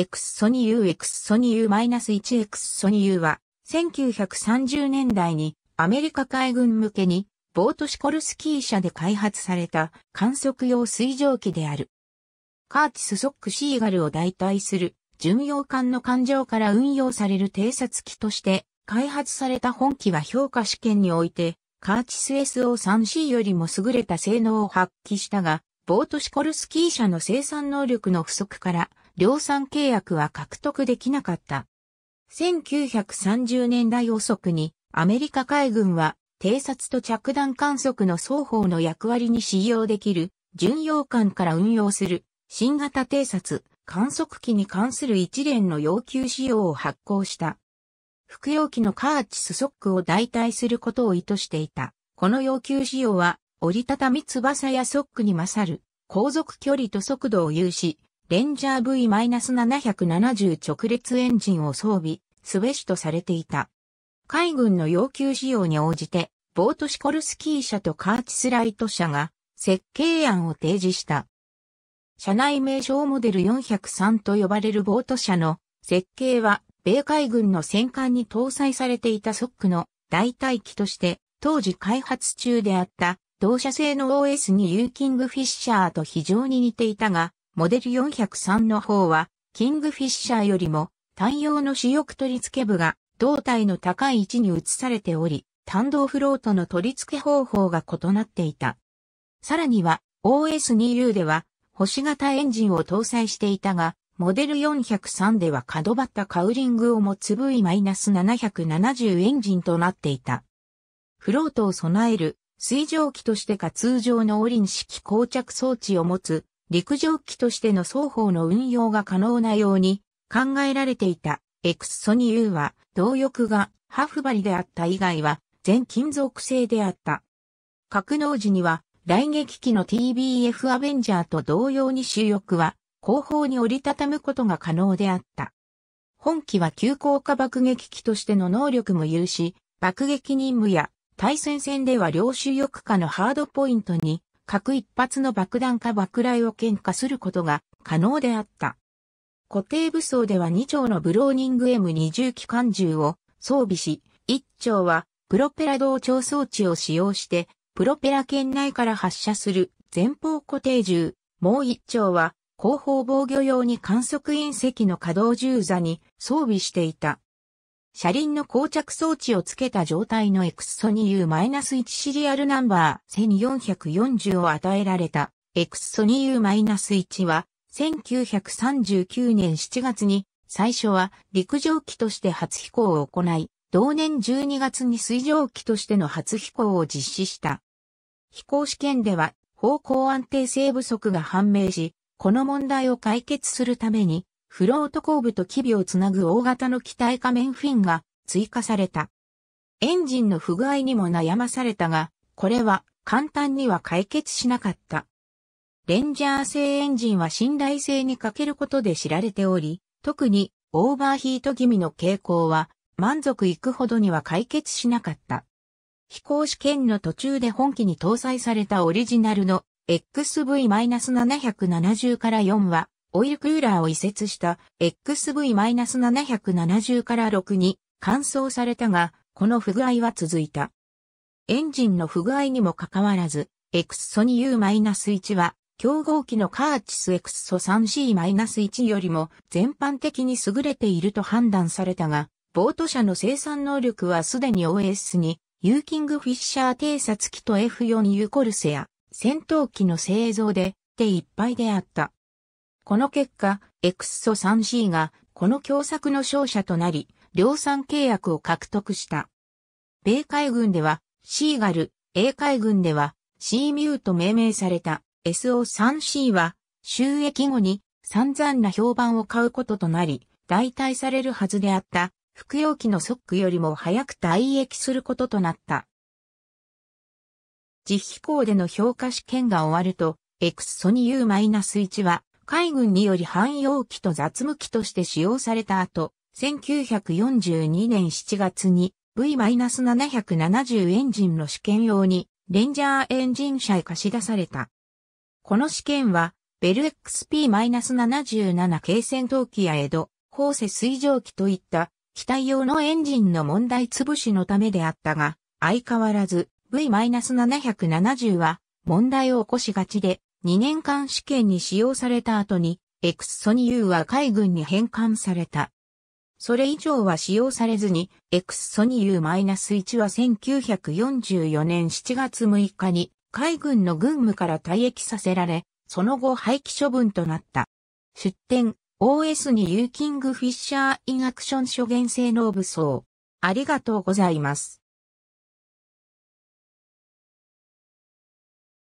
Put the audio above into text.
X ソニー U X ソニー U-1 X ソニ U は、1930年代にアメリカ海軍向けに、ボートシコルスキー社で開発された観測用水蒸気である。カーティス・ソック・シーガルを代替する巡洋艦の艦上から運用される偵察機として開発された本機は評価試験においてカーチス SO3C よりも優れた性能を発揮したが、ボートシコルスキー社の生産能力の不足から量産契約は獲得できなかった。1930年代遅くにアメリカ海軍は偵察と着弾観測の双方の役割に使用できる巡洋艦から運用する新型偵察観測機に関する一連の要求仕様を発行した。服用機のカーチスソックを代替することを意図していた。この要求仕様は折りたたみ翼やソックに勝る、航続距離と速度を有し、レンジャー V-770 直列エンジンを装備、スウェシュとされていた。海軍の要求仕様に応じて、ボートシコルスキー社とカーチスライト社が設計案を提示した。社内名称モデル403と呼ばれるボート社の設計は、米海軍の戦艦に搭載されていたソックの代替機として、当時開発中であった同社製の OS にユーキングフィッシャーと非常に似ていたが、モデル403の方は、キングフィッシャーよりも、単葉の主翼取り付け部が、胴体の高い位置に移されており、単動フロートの取り付け方法が異なっていた。さらには、OS2U では、星型エンジンを搭載していたが、モデル403では角張ったカウリングを持つ V-770 エンジンとなっていた。フロートを備える水蒸気としてか通常のオリン式膠着装置を持つ陸上機としての双方の運用が可能なように考えられていた。エクソニ U は、動翼がハフバリであった以外は、全金属製であった。格納時には、来撃機の TBF アベンジャーと同様に主翼は、後方に折りたたむことが可能であった。本機は急降下爆撃機としての能力も有し、爆撃任務や対戦線では両主翼下のハードポイントに各一発の爆弾か爆雷を喧嘩することが可能であった。固定武装では2丁のブローニング M20 機関銃を装備し、1丁はプロペラ同調装置を使用して、プロペラ圏内から発射する前方固定銃、もう1丁は後方防御用に観測隕石の可動銃座に装備していた。車輪の膠着装置をつけた状態のエクスソニ U-1 シリアルナンバー1440を与えられたエクスソニ U-1 は1939年7月に最初は陸上機として初飛行を行い、同年12月に水上機としての初飛行を実施した。飛行試験では方向安定性不足が判明し、この問題を解決するためにフロート後部と機尾をつなぐ大型の機体仮面フィンが追加された。エンジンの不具合にも悩まされたが、これは簡単には解決しなかった。レンジャー製エンジンは信頼性に欠けることで知られており、特にオーバーヒート気味の傾向は満足いくほどには解決しなかった。飛行試験の途中で本機に搭載されたオリジナルの XV-770 から4はオイルクーラーを移設した XV-770 から6に換装されたが、この不具合は続いた。エンジンの不具合にもかかわらず、エクソニ U-1 は、競合機のカーチスエクソ 3C-1 よりも全般的に優れていると判断されたが、ボート車の生産能力はすでに OS に、ユーキングフィッシャー偵察機と F4U コルセア、戦闘機の製造で、手いっぱいであった。この結果、エクスソ 3C がこの共作の勝者となり、量産契約を獲得した。米海軍ではシーガル、英海軍ではシーミューと命名された SO3C は収益後に散々な評判を買うこととなり、代替されるはずであった服用機のソックよりも早く退役することとなった。実飛行での評価試験が終わると、エクソ2 U-1 は海軍により汎用機と雑務機として使用された後、1942年7月に V-770 エンジンの試験用にレンジャーエンジン車へ貸し出された。この試験は、ベル XP-77 軽戦闘機や江戸、ーセ水蒸気といった機体用のエンジンの問題潰しのためであったが、相変わらず V-770 は問題を起こしがちで、2年間試験に使用された後に、エクスソニーは海軍に返還された。それ以上は使用されずに、エクスソニー1は1944年7月6日に海軍の軍務から退役させられ、その後廃棄処分となった。出展、OS にユーキングフィッシャーインアクション諸元性能武装。ありがとうございます。